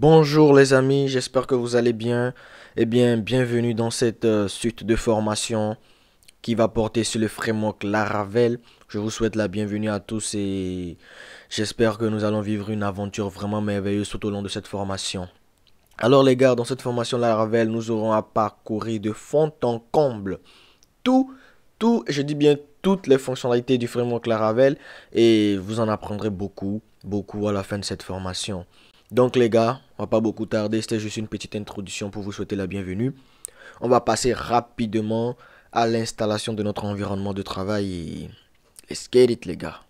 Bonjour les amis, j'espère que vous allez bien. Eh bien, bienvenue dans cette euh, suite de formation qui va porter sur le framework Laravel. Je vous souhaite la bienvenue à tous et j'espère que nous allons vivre une aventure vraiment merveilleuse tout au long de cette formation. Alors les gars, dans cette formation Laravel, nous aurons à parcourir de fond en comble tout, tout, je dis bien toutes les fonctionnalités du framework Laravel et vous en apprendrez beaucoup, beaucoup à la fin de cette formation. Donc les gars, on va pas beaucoup tarder, c'était juste une petite introduction pour vous souhaiter la bienvenue. On va passer rapidement à l'installation de notre environnement de travail. Let's get it les gars.